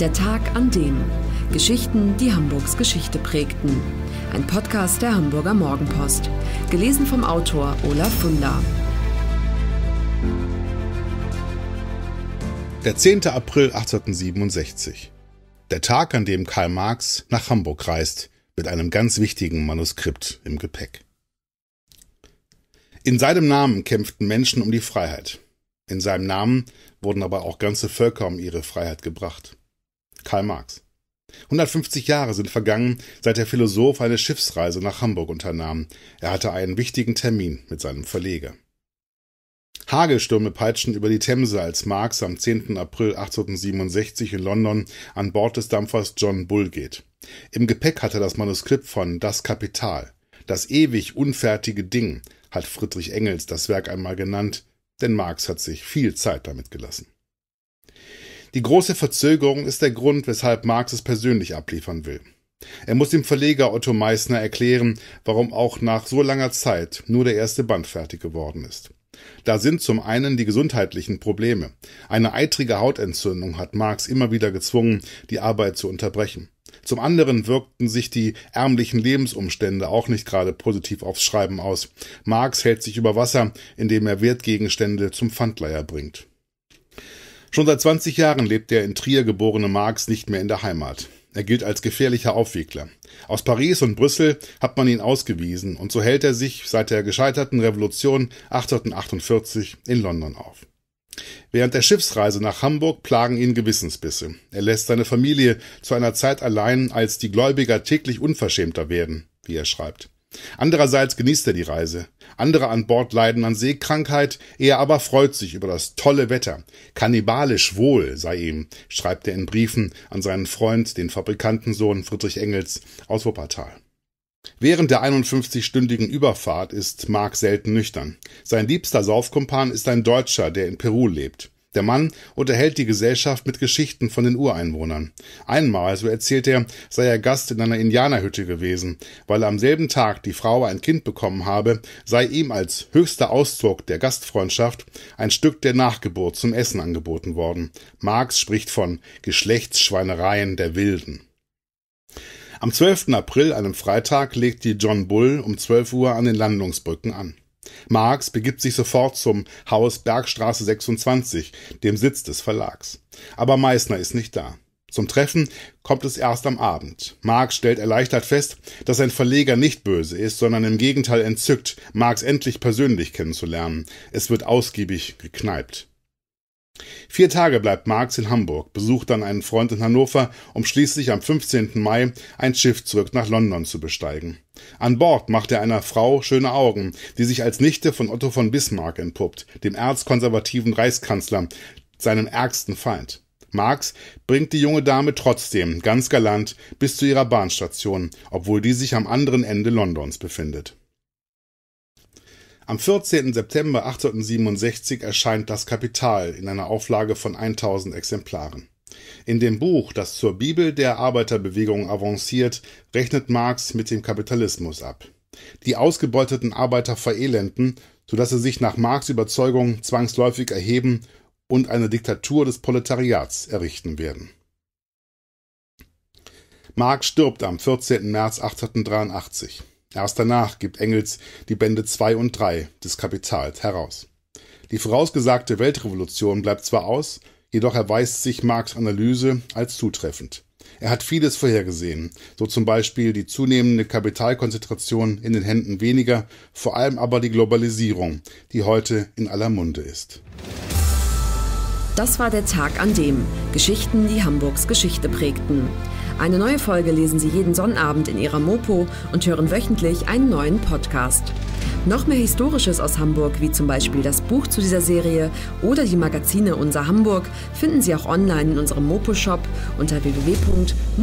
Der Tag an dem. Geschichten, die Hamburgs Geschichte prägten. Ein Podcast der Hamburger Morgenpost. Gelesen vom Autor Olaf Funder. Der 10. April 1867. Der Tag, an dem Karl Marx nach Hamburg reist, mit einem ganz wichtigen Manuskript im Gepäck. In seinem Namen kämpften Menschen um die Freiheit. In seinem Namen wurden aber auch ganze Völker um ihre Freiheit gebracht. Karl Marx. 150 Jahre sind vergangen, seit der Philosoph eine Schiffsreise nach Hamburg unternahm. Er hatte einen wichtigen Termin mit seinem Verleger. Hagelstürme peitschen über die Themse, als Marx am 10. April 1867 in London an Bord des Dampfers John Bull geht. Im Gepäck hat er das Manuskript von Das Kapital. Das ewig unfertige Ding hat Friedrich Engels das Werk einmal genannt, denn Marx hat sich viel Zeit damit gelassen. Die große Verzögerung ist der Grund, weshalb Marx es persönlich abliefern will. Er muss dem Verleger Otto Meissner erklären, warum auch nach so langer Zeit nur der erste Band fertig geworden ist. Da sind zum einen die gesundheitlichen Probleme. Eine eitrige Hautentzündung hat Marx immer wieder gezwungen, die Arbeit zu unterbrechen. Zum anderen wirkten sich die ärmlichen Lebensumstände auch nicht gerade positiv aufs Schreiben aus. Marx hält sich über Wasser, indem er Wertgegenstände zum Pfandleiher bringt. Schon seit 20 Jahren lebt der in Trier geborene Marx nicht mehr in der Heimat. Er gilt als gefährlicher Aufwiegler. Aus Paris und Brüssel hat man ihn ausgewiesen und so hält er sich seit der gescheiterten Revolution 1848 in London auf. Während der Schiffsreise nach Hamburg plagen ihn Gewissensbisse. Er lässt seine Familie zu einer Zeit allein, als die Gläubiger täglich unverschämter werden, wie er schreibt. Andererseits genießt er die Reise. Andere an Bord leiden an Seekrankheit, er aber freut sich über das tolle Wetter. Kannibalisch wohl sei ihm, schreibt er in Briefen an seinen Freund, den Fabrikantensohn Friedrich Engels aus Wuppertal. Während der 51-stündigen Überfahrt ist Mark selten nüchtern. Sein liebster Saufkumpan ist ein Deutscher, der in Peru lebt. Der Mann unterhält die Gesellschaft mit Geschichten von den Ureinwohnern. Einmal, so erzählt er, sei er Gast in einer Indianerhütte gewesen, weil er am selben Tag die Frau ein Kind bekommen habe, sei ihm als höchster Ausdruck der Gastfreundschaft ein Stück der Nachgeburt zum Essen angeboten worden. Marx spricht von Geschlechtsschweinereien der Wilden. Am 12. April, einem Freitag, legt die John Bull um 12 Uhr an den Landungsbrücken an. Marx begibt sich sofort zum Haus Bergstraße 26, dem Sitz des Verlags. Aber Meißner ist nicht da. Zum Treffen kommt es erst am Abend. Marx stellt erleichtert fest, dass sein Verleger nicht böse ist, sondern im Gegenteil entzückt, Marx endlich persönlich kennenzulernen. Es wird ausgiebig gekneipt. Vier Tage bleibt Marx in Hamburg, besucht dann einen Freund in Hannover, um schließlich am 15. Mai ein Schiff zurück nach London zu besteigen. An Bord macht er einer Frau schöne Augen, die sich als Nichte von Otto von Bismarck entpuppt, dem erzkonservativen Reichskanzler, seinem ärgsten Feind. Marx bringt die junge Dame trotzdem ganz galant bis zu ihrer Bahnstation, obwohl die sich am anderen Ende Londons befindet. Am 14. September 1867 erscheint Das Kapital in einer Auflage von 1000 Exemplaren. In dem Buch, das zur Bibel der Arbeiterbewegung avanciert, rechnet Marx mit dem Kapitalismus ab. Die ausgebeuteten Arbeiter verelenden, sodass sie sich nach Marx Überzeugung zwangsläufig erheben und eine Diktatur des Proletariats errichten werden. Marx stirbt am 14. März 1883. Erst danach gibt Engels die Bände 2 und 3 des Kapitals heraus. Die vorausgesagte Weltrevolution bleibt zwar aus, jedoch erweist sich Marx Analyse als zutreffend. Er hat vieles vorhergesehen, so zum Beispiel die zunehmende Kapitalkonzentration in den Händen weniger, vor allem aber die Globalisierung, die heute in aller Munde ist. Das war der Tag an dem Geschichten, die Hamburgs Geschichte prägten. Eine neue Folge lesen Sie jeden Sonnabend in Ihrer Mopo und hören wöchentlich einen neuen Podcast. Noch mehr Historisches aus Hamburg, wie zum Beispiel das Buch zu dieser Serie oder die Magazine Unser Hamburg, finden Sie auch online in unserem Mopo-Shop unter www.mopo-shop.de.